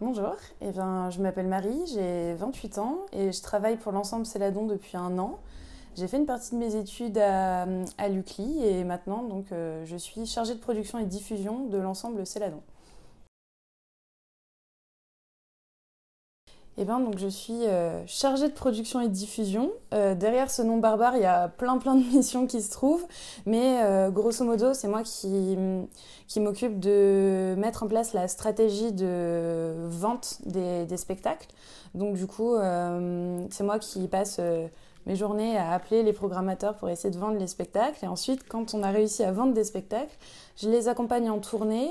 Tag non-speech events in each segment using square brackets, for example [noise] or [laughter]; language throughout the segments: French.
Bonjour, eh ben, je m'appelle Marie, j'ai 28 ans et je travaille pour l'ensemble Céladon depuis un an. J'ai fait une partie de mes études à, à l'UCLI et maintenant donc, euh, je suis chargée de production et diffusion de l'ensemble Céladon. Eh ben, donc je suis euh, chargée de production et de diffusion. Euh, derrière ce nom barbare, il y a plein plein de [laughs] missions qui se trouvent, mais euh, grosso modo, c'est moi qui, m'occupe de mettre en place la stratégie de vente des, spectacles. Donc du coup, c'est moi qui passe mes journées à appeler les programmateurs pour essayer de vendre les spectacles. Et ensuite, quand on a réussi à vendre des spectacles, je les accompagne en tournée.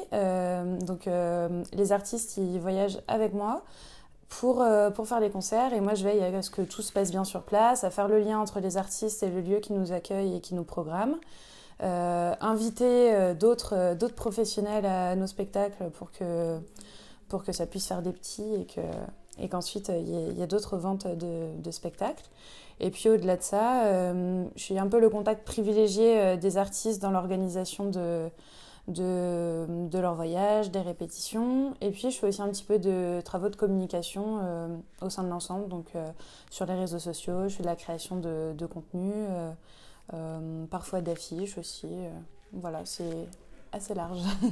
donc les artistes, ils voyagent avec moi pour, euh, pour faire les concerts. Et moi, je veille à ce que tout se passe bien sur place, à faire le lien entre les artistes et le lieu qui nous accueille et qui nous programme. Euh, inviter euh, d'autres d'autres professionnels à nos spectacles pour que, pour que ça puisse faire des petits et que et qu'ensuite il y a, d'autres ventes de, spectacles. Et puis au-delà de ça, je suis un peu le contact privilégié des artistes dans l'organisation de, de, de, leur voyage, des répétitions. Et puis, je fais aussi un petit peu de travaux de communication euh, au sein de l'ensemble, donc euh, sur les réseaux sociaux, je fais de la création de, de contenu, euh, parfois d'affiches aussi. voilà, c'est assez large. [laughs]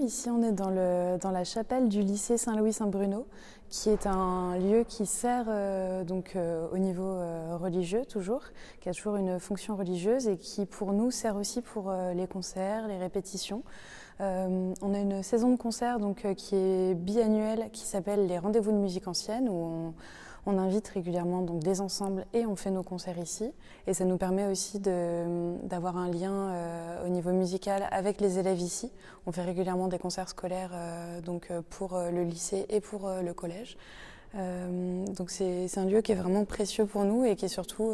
Ici, on est dans, la chapelle du lycée Saint-Louis-Saint-Bruno, qui est un lieu qui sert euh, donc euh, au niveau euh, religieux toujours, qui a toujours une fonction religieuse et qui pour nous sert aussi pour les concerts, les répétitions. on a une saison de concerts donc qui est biannuelle, qui s'appelle les Rendez-vous de musique ancienne, où on on invite régulièrement donc des ensembles et on fait nos concerts ici. Et ça nous permet aussi d'avoir un lien euh, au niveau musical avec les élèves ici. On fait régulièrement des concerts scolaires euh, donc euh, pour le lycée et pour le collège. donc c'est un lieu qui est vraiment précieux pour nous et qui est surtout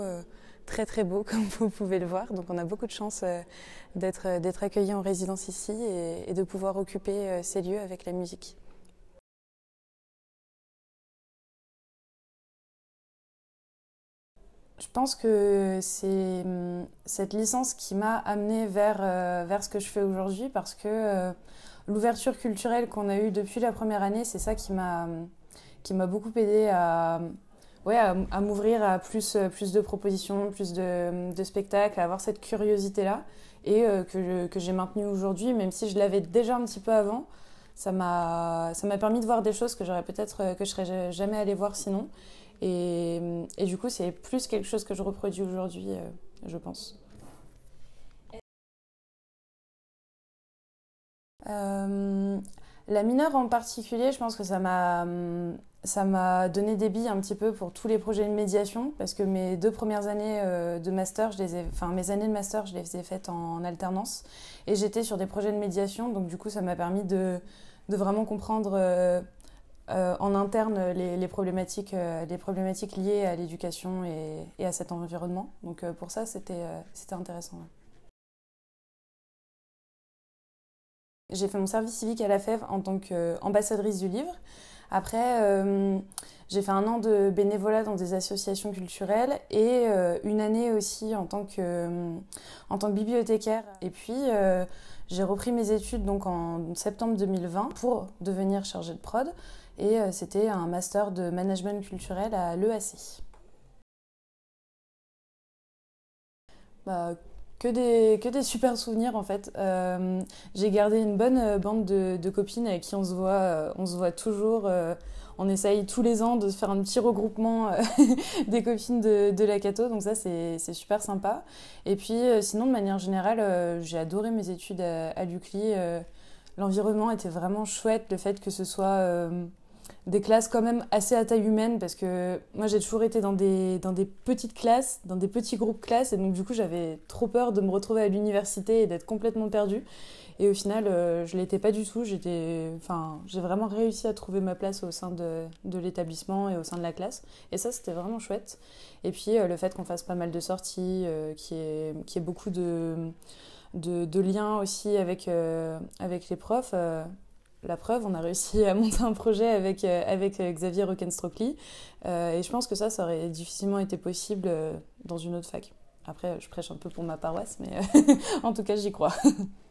très très beau [laughs] comme vous pouvez le voir. Donc on a beaucoup de chance d'être accueillis en résidence ici et, de pouvoir occuper ces lieux avec la musique. Je pense que c'est hum, cette licence qui m'a amenée vers, euh, vers ce que je fais aujourd'hui parce que euh, l'ouverture culturelle qu'on a eue depuis la première année, c'est ça qui m'a hum, beaucoup aidé hum, à, m'ouvrir à plus, euh, de propositions, plus de, spectacles, à avoir cette curiosité-là, et que, j'ai maintenue aujourd'hui, même si je l'avais déjà un petit peu avant. Ça m'a permis de voir des choses que j'aurais peut-être je serais jamais allée voir sinon. Et, du coup, c'est plus quelque chose que je reproduis aujourd'hui, euh, je pense. Euh, la mineure en particulier, je pense que ça m'a hum, ça m'a donné des billes un petit peu pour tous les projets de médiation parce que mes deux premières années euh, de master, je les ai, enfin mes années de master, je les ai faites en alternance et j'étais sur des projets de médiation donc du coup ça m'a permis de vraiment comprendre euh, en interne euh, les, problématiques, liées à l'éducation et, à cet environnement. Donc euh, pour ça, c'était intéressant. J'ai fait mon service civique à la FEV en tant qu'ambassadrice du livre. Après, j'ai fait un an de bénévolat dans des associations culturelles et euh, une année aussi en tant que, euh, bibliothécaire. Et puis, euh, j'ai repris mes études donc en septembre 2020 pour devenir chargée de prod. Et c'était un master de management culturel à l'EAC. Bah, que des, que des super souvenirs en fait. j'ai gardé une bonne bande de, copines avec qui on se voit, on se voit toujours on essaye tous les ans de faire un petit regroupement euh, [laughs] des copines de, de la Cato, donc ça c'est super sympa. Et puis euh, sinon, de manière générale, euh, j'ai adoré mes études à, à l'UCLI. L'environnement était vraiment chouette, le fait que ce soit des classes quand même assez à taille humaine parce que moi j'ai toujours été dans des, dans des petites classes, dans des petits groupes classes et donc du coup j'avais trop peur de me retrouver à l'université et d'être complètement perdue. Et au final euh, je l'étais pas du tout, j'étais, enfin, j'ai vraiment réussi à trouver ma place au sein de, l'établissement et au sein de la classe et ça c'était vraiment chouette. Et puis euh, le fait qu'on fasse pas mal de sorties, euh, qui qu'il y, ait beaucoup de, de, liens aussi avec, avec les profs la preuve, on a réussi à [laughs] monter un projet avec, euh, avec euh, Xavier Rokenstrocli. Euh, et je pense que ça, ça aurait difficilement été possible dans une autre fac. Après, je prêche un peu pour ma paroisse, mais [laughs] en tout cas, j'y crois. [laughs]